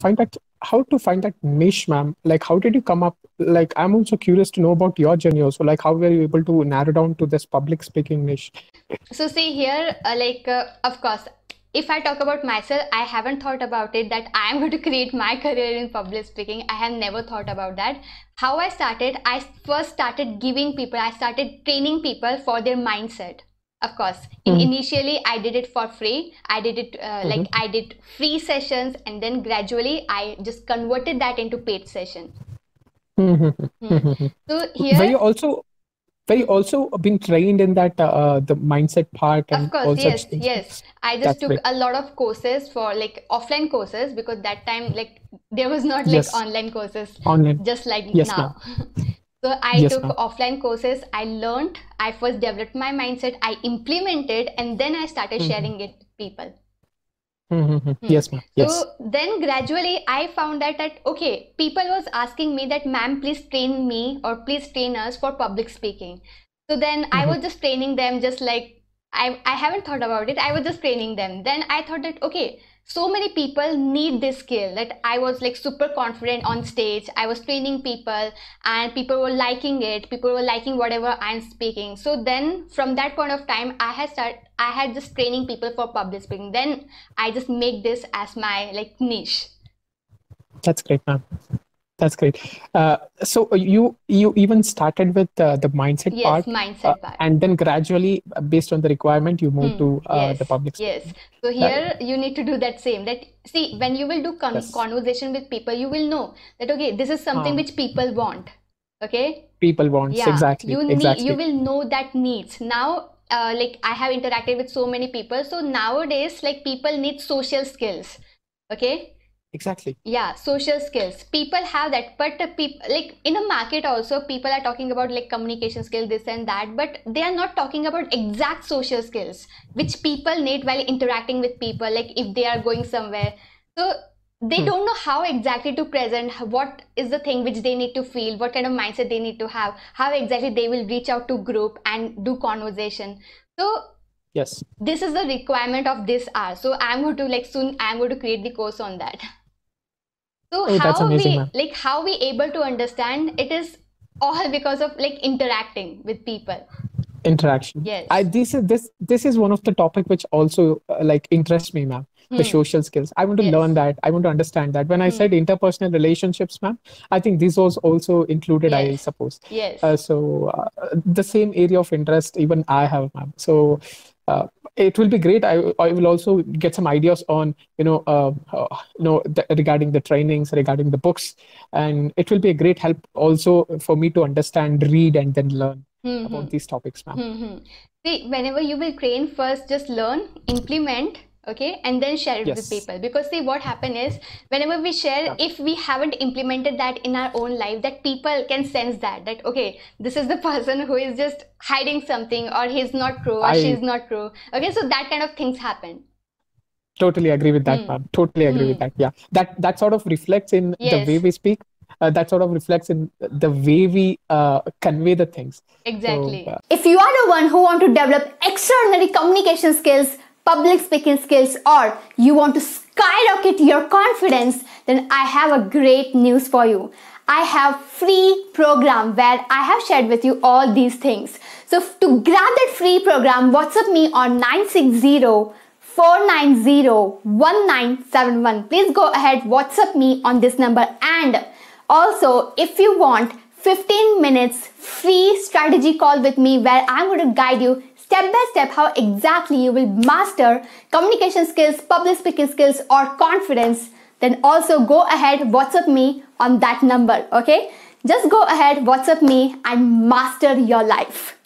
find that how to find that niche, ma'am. Like, how did you come up? Like, I'm also curious to know about your journey also. Like, how were you able to narrow down to this public speaking niche? So, see here, uh, like, uh, of course, if I talk about myself, I haven't thought about it that I am going to create my career in public speaking. I have never thought about that. How I started, I first started giving people, I started training people for their mindset of course in, hmm. initially i did it for free i did it uh, mm-hmm. like i did free sessions and then gradually i just converted that into paid session mm-hmm. Mm-hmm. so here were you also were you also been trained in that uh, uh the mindset part and of course all yes such yes i just That's took great. a lot of courses for like offline courses because that time like there was not like yes. online courses online just like yes, now, So I yes, took offline courses. I learned. I first developed my mindset. I implemented, and then I started mm-hmm. sharing it with people. Mm-hmm. mm-hmm. Hmm. Yes, ma'am. Yes. So then gradually I found that that okay, people was asking me that ma'am, please train me or please train us for public speaking. So then mm-hmm. I was just training them just like I, I haven't thought about it. I was just training them. Then I thought that okay, so many people need this skill that i was like super confident on stage i was training people and people were liking it people were liking whatever i'm speaking so then from that point of time i had start i had just training people for public speaking then i just make this as my like niche that's great man. That's great. Uh, so uh, you you even started with uh, the mindset yes, part, mindset uh, part, and then gradually, uh, based on the requirement, you move hmm, to uh, yes, the public. Space. Yes. So here you need to do that same. That see when you will do con- yes. conversation with people, you will know that okay, this is something ah. which people want. Okay. People want. Yeah. Exactly. You need, exactly. You will know that needs now. like I have interacted with so many people, so nowadays, like people need social skills. Okay exactly yeah social skills people have that but people like in a market also people are talking about like communication skill this and that but they are not talking about exact social skills which people need while interacting with people like if they are going somewhere so they hmm. don't know how exactly to present what is the thing which they need to feel what kind of mindset they need to have how exactly they will reach out to group and do conversation so yes this is the requirement of this hour so i'm going to like soon i'm going to create the course on that so oh, how amazing, we man. like how we able to understand it is all because of like interacting with people interaction yes I, this is this this is one of the topic which also uh, like interests me ma'am hmm. the social skills i want to yes. learn that i want to understand that when i hmm. said interpersonal relationships ma'am i think this was also included yes. i suppose yes uh, so uh, the same area of interest even i have ma'am so uh, it will be great. I, I will also get some ideas on you know uh, you uh, know regarding the trainings, regarding the books, and it will be a great help also for me to understand, read, and then learn mm-hmm. about hmm. these topics, ma'am. Mm-hmm. See, hmm. whenever you will train, first just learn, implement, okay and then share it yes. with people because see what happen is whenever we share yeah. if we haven't implemented that in our own life that people can sense that that okay this is the person who is just hiding something or he's not true or I... she's not true okay so that kind of things happen totally agree with that mm. Ma'am. totally agree mm. with hmm. that yeah that that sort of reflects in yes. the way we speak uh, that sort of reflects in the way we uh, convey the things exactly so, uh... if you are the one who want to develop extraordinary communication skills public speaking skills or you want to skyrocket your confidence, then I have a great news for you. I have free program where I have shared with you all these things. So to grab that free program, WhatsApp me on 960 490-1971. Please go ahead, WhatsApp me on this number. And also, if you want 15 minutes free strategy call with me where I'm going to guide you step by step how exactly you will master communication skills, public speaking skills, or confidence, then also go ahead, WhatsApp me on that number, okay? Just go ahead, WhatsApp me and master your life.